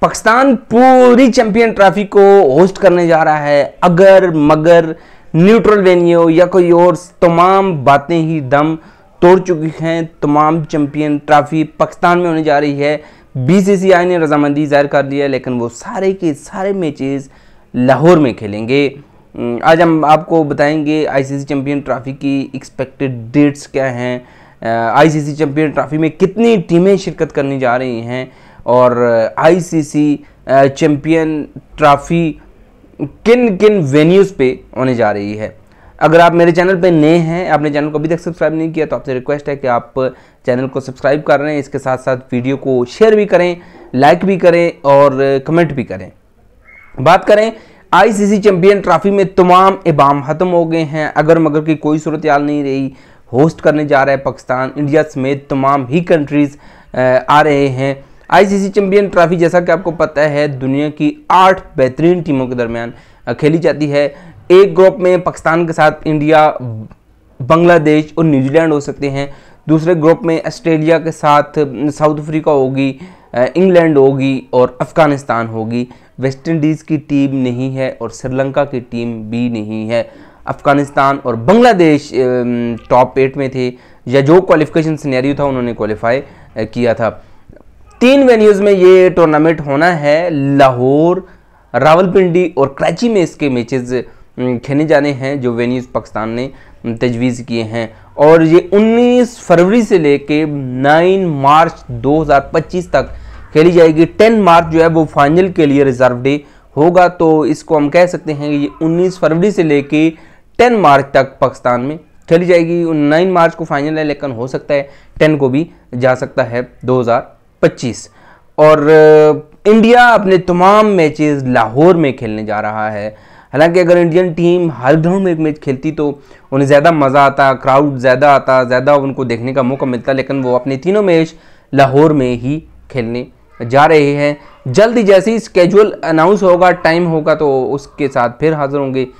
पाकिस्तान पूरी champion trophy को host करने जा रहा है अगर मगर न्यूट्रल वेन्यू या कोई और तमाम बातें ही दम तोड़ चुकी हैं तमाम चैंपियन ट्रॉफी पाकिस्तान में होने जा रही है बीसीसीआई ने रजामंदी जाहिर कर दी है लेकिन वो सारे के सारे मैचेस लाहौर में खेलेंगे आज हम आपको बताएंगे आईसीसी चैंपियन ट्रॉफी की एक्सपेक्टेड डेट्स क्या हैं आईसीसी चैंपियन ट्रॉफी में कितनी टीमें शिरकत करने जा रही हैं और आईसीसी चैम्पियन ट्रॉफी किन किन वेन्यूज़ पे होने जा रही है अगर आप मेरे चैनल पर नए हैं आपने चैनल को अभी तक सब्सक्राइब नहीं किया तो आपसे रिक्वेस्ट है कि आप चैनल को सब्सक्राइब कर रहे हैं इसके साथ साथ वीडियो को शेयर भी करें लाइक भी करें और कमेंट uh, भी करें बात करें आईसीसी चैंपियन ट्रॉफी में तमाम इबाम ख़त्म हो गए हैं अगर मगर की कोई सूरत हाल नहीं रही होस्ट करने जा रहा है पाकिस्तान इंडिया समेत तमाम ही कंट्रीज़ uh, आ रहे हैं आईसीसी चैंपियन ट्रॉफी जैसा कि आपको पता है दुनिया की आठ बेहतरीन टीमों के दरमियान खेली जाती है एक ग्रुप में पाकिस्तान के साथ इंडिया बांग्लादेश और न्यूजीलैंड हो सकते हैं दूसरे ग्रुप में ऑस्ट्रेलिया के साथ साउथ अफ्रीका होगी इंग्लैंड होगी और अफ़गानिस्तान होगी वेस्ट इंडीज़ की टीम नहीं है और श्रीलंका की टीम भी नहीं है अफ़गानिस्तान और बांग्लादेश टॉप एट में थे या जो क्वालिफिकेशन सिनेरियो था उन्होंने क्वालिफाई किया था तीन वेन्यूज में ये टूर्नामेंट होना है लाहौर रावलपिंडी और कराची में इसके मैचेज़ खेले जाने हैं जो वेन्यूज़ पाकिस्तान ने तजवीज़ किए हैं और ये 19 फरवरी से लेके 9 मार्च 2025 तक खेली जाएगी 10 मार्च जो है वो फाइनल के लिए रिज़र्व डे होगा तो इसको हम कह सकते हैं कि ये 19 फरवरी से लेके 10 मार्च तक पाकिस्तान में खेली जाएगी 9 मार्च को फाइनल है लेकिन हो सकता है 10 को भी जा सकता है पच्चीस और इंडिया अपने तमाम मैचेस लाहौर में खेलने जा रहा है हालांकि अगर इंडियन टीम हर ग्राउंड में एक मैच खेलती तो उन्हें ज़्यादा मज़ा आता क्राउड ज़्यादा आता ज़्यादा उनको देखने का मौका मिलता लेकिन वो अपने तीनों मैच लाहौर में ही खेलने जा रहे हैं जल्द ही जैसे ही स्केजुअल अनाउंस होगा टाइम होगा तो उसके साथ फिर हाज़िर होंगे